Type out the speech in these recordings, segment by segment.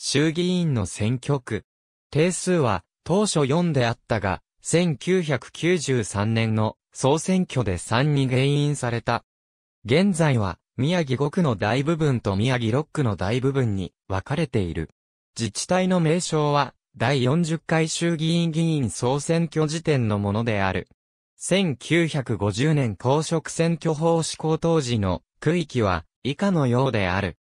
衆議院の選挙区。定数は当初4であったが、1993年の総選挙で3に減員された。現在は宮城5区の大部分と宮城6区の大部分に分かれている。自治体の名称は第40回衆議院議員総選挙時点のものである。1950年公職選挙法施行当時の区域は以下のようである。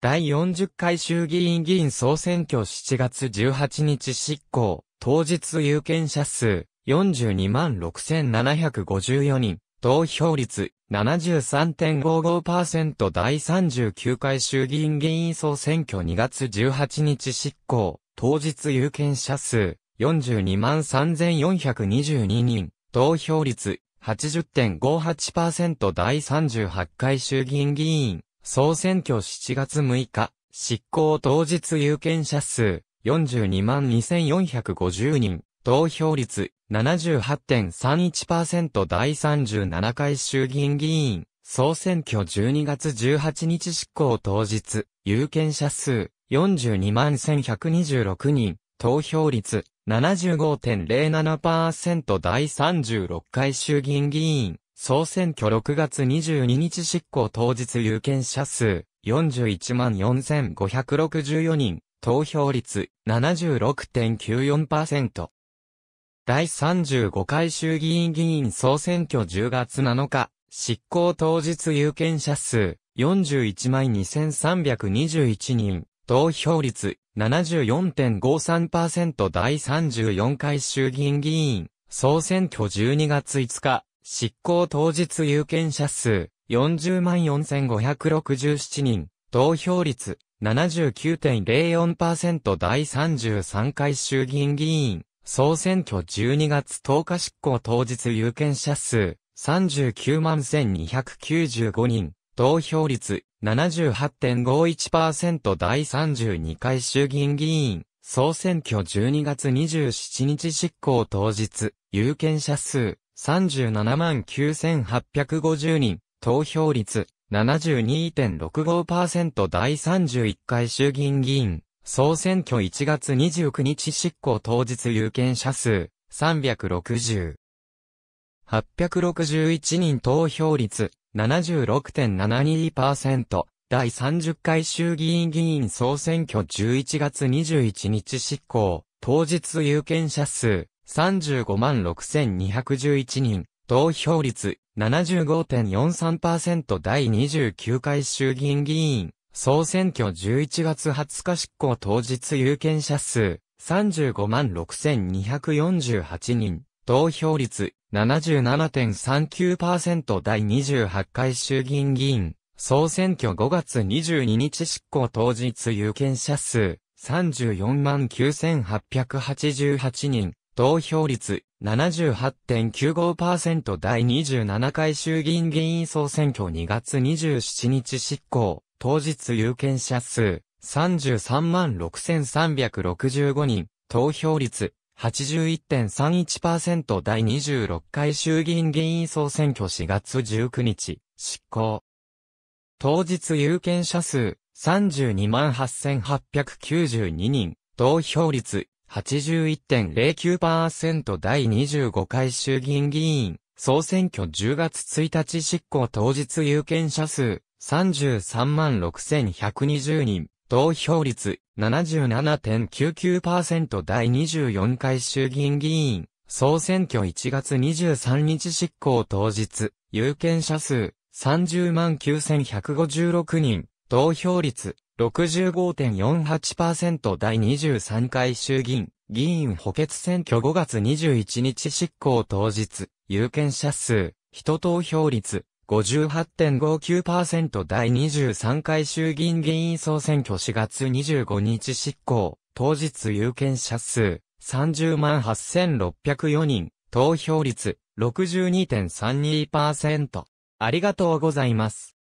第40回衆議院議員総選挙7月18日執行、当日有権者数42万6754人、投票率73.55%第39回衆議院議員総選挙2月18日執行、当日有権者数42万3422人、投票率80.58%第38回衆議院議員総選挙7月6日、執行当日有権者数42万2450人、投票率78.31%第37回衆議院議員、総選挙12月18日執行当日、有権者数42万1126人、投票率75.07%第36回衆議院議員、総選挙6月22日執行当日有権者数41万4564人、投票率76.94%。第35回衆議院議員総選挙10月7日、執行当日有権者数41万2321人、投票率74.53%第34回衆議院議員、総選挙12月5日、執行当日有権者数40万4567人、投票率79.04%第33回衆議院議員、総選挙12月10日執行当日有権者数39万1295人、投票率78.51%第32回衆議院議員、総選挙12月27日執行当日、有権者数37 9850人、投票率72.65%第31回衆議院議員、総選挙1月29日執行当日有権者数、360。861人投票率76.72%第30回衆議院議員総選挙11月21日執行当日有権者数35万6211人、投票率75.43%第29回衆議院議員、総選挙11月20日執行当日有権者数、35万6248人、投票率77.39%第28回衆議院議員、総選挙5月22日執行当日有権者数、34万9888人、投票率78.95%第27回衆議院議員総選挙2月27日執行、当日有権者数33万6365人、投票率81.31%第26回衆議院議員総選挙4月19日、執行。当日有権者数32万8892人、投票率81.09%第25回衆議院議員、総選挙10月1日執行当日有権者数、33 6120人、投票率77.99%第24回衆議院議員、総選挙1月23日執行当日、有権者数30 9156人、投票率65.48%第23回衆議院、議員補欠選挙5月21日執行当日、有権者数、人投票率、58.59%第23回衆議院議員総選挙4月25日執行、当日有権者数、30万8604人、投票率、62.32%。ありがとうございます。